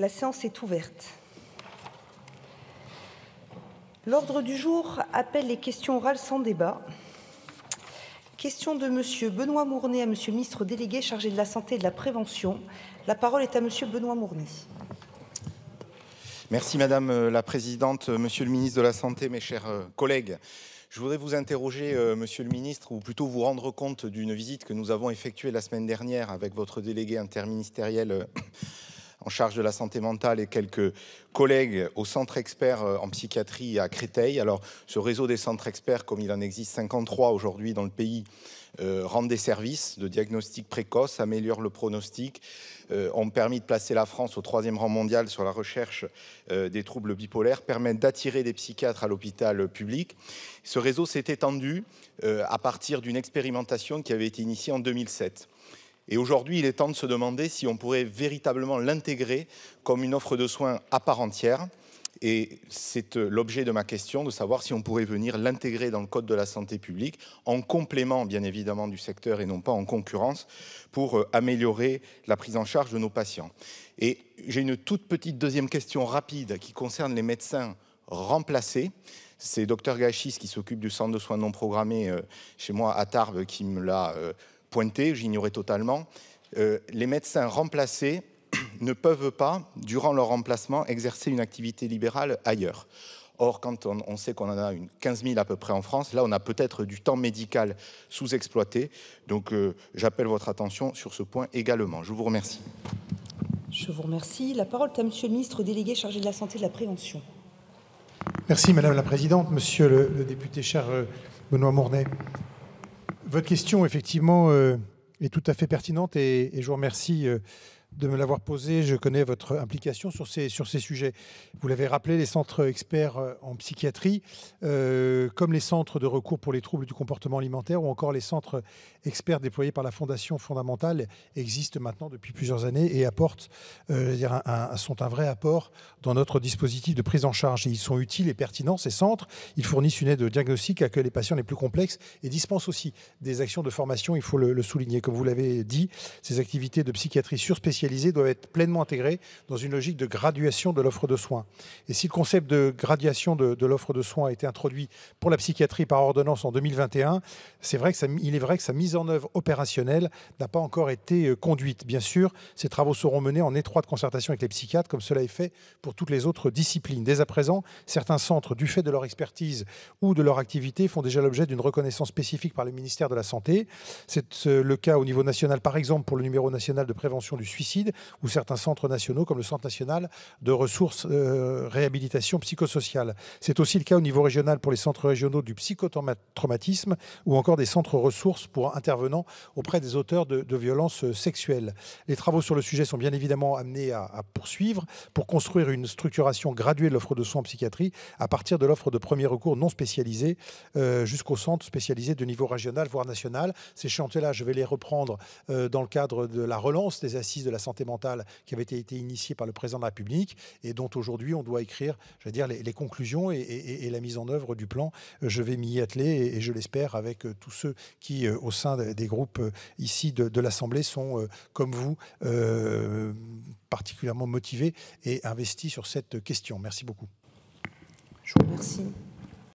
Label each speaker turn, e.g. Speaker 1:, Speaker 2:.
Speaker 1: La séance est ouverte. L'ordre du jour appelle les questions orales sans débat. Question de Monsieur Benoît Mournet à Monsieur le ministre délégué chargé de la Santé et de la Prévention. La parole est à Monsieur Benoît Mournet.
Speaker 2: Merci Madame la Présidente, Monsieur le ministre de la Santé, mes chers euh, collègues. Je voudrais vous interroger, euh, Monsieur le Ministre, ou plutôt vous rendre compte d'une visite que nous avons effectuée la semaine dernière avec votre délégué interministériel euh, en charge de la santé mentale et quelques collègues au centre expert euh, en psychiatrie à Créteil. Alors, ce réseau des centres experts, comme il en existe 53 aujourd'hui dans le pays, euh, rend des services de diagnostic précoce, améliore le pronostic, euh, ont permis de placer la France au troisième rang mondial sur la recherche des troubles bipolaires, permettent d'attirer des psychiatres à l'hôpital public. Ce réseau s'est étendu à partir d'une expérimentation qui avait été initiée en 2007. Et aujourd'hui, il est temps de se demander si on pourrait véritablement l'intégrer comme une offre de soins à part entière. Et c'est euh, l'objet de ma question, de savoir si on pourrait venir l'intégrer dans le Code de la santé publique, en complément bien évidemment du secteur et non pas en concurrence, pour euh, améliorer la prise en charge de nos patients. Et j'ai une toute petite deuxième question rapide qui concerne les médecins remplacés. C'est Dr Gachis qui s'occupe du centre de soins non programmés euh, chez moi à Tarbes qui me l'a pointé, j'ignorais totalement, euh, les médecins remplacés ne peuvent pas, durant leur remplacement, exercer une activité libérale ailleurs. Or, quand on, sait qu'on en a une 15 000 à peu près en France, là, on a peut-être du temps médical sous-exploité. Donc, euh, j'appelle votre attention sur ce point
Speaker 3: également. Je vous remercie.
Speaker 1: Je vous remercie. La parole est à Monsieur le ministre délégué chargé de la santé et de la prévention.
Speaker 3: Merci Madame la Présidente. Monsieur le, député cher euh, Benoît Mournet. Votre question, effectivement, euh, est tout à fait pertinente et, je vous remercie euh, de me l'avoir posé. Je connais votre implication sur ces, sur ces sujets. Vous l'avez rappelé, les centres experts euh, en psychiatrie, euh, comme les centres de recours pour les troubles du comportement alimentaire ou encore les centres experts déployés par la Fondation fondamentale, existent maintenant depuis plusieurs années et apportent, euh, sont un vrai apport dans notre dispositif de prise en charge. ils sont utiles et pertinents, ces centres. Ils fournissent une aide de diagnostic accueillent les patients les plus complexes et dispensent aussi des actions de formation, il faut le, souligner. Comme vous l'avez dit, ces activités de psychiatrie sur spécialité spécialisés doivent être pleinement intégrés dans une logique de graduation de l'offre de soins. Et si le concept de graduation de, l'offre de soins a été introduit pour la psychiatrie par ordonnance en 2021, c'est vrai que il est vrai que sa mise en œuvre opérationnelle n'a pas encore été euh, conduite. Bien sûr, ces travaux seront menés en étroite concertation avec les psychiatres, comme cela est fait pour toutes les autres disciplines. Dès à présent, certains centres, du fait de leur expertise ou de leur activité, font déjà l'objet d'une reconnaissance spécifique par le ministère de la Santé. C'est euh, le cas au niveau national, par exemple, pour le numéro national de prévention du suicide ou certains centres nationaux comme le Centre national de ressources euh, réhabilitation psychosociale. C'est aussi le cas au niveau régional pour les centres régionaux du psychotraumatisme ou encore des centres ressources pour intervenants auprès des auteurs de, violences sexuelles. Les travaux sur le sujet sont bien évidemment amenés à, poursuivre pour construire une structuration graduée de l'offre de soins en psychiatrie à partir de l'offre de premier recours non spécialisé euh, jusqu'au centre spécialisé de niveau régional voire national. Ces chantiers-là, je vais les reprendre euh, dans le cadre de la relance des assises de la santé mentale qui avait été initiée par le président de la République et dont aujourd'hui on doit écrire, je dire, les, conclusions et, la mise en œuvre du plan. Euh, je vais m'y atteler et, je l'espère avec euh, tous ceux qui, euh, au sein des groupes ici de, l'Assemblée, sont comme vous particulièrement motivés et investis sur cette question. Merci beaucoup. Je vous remercie.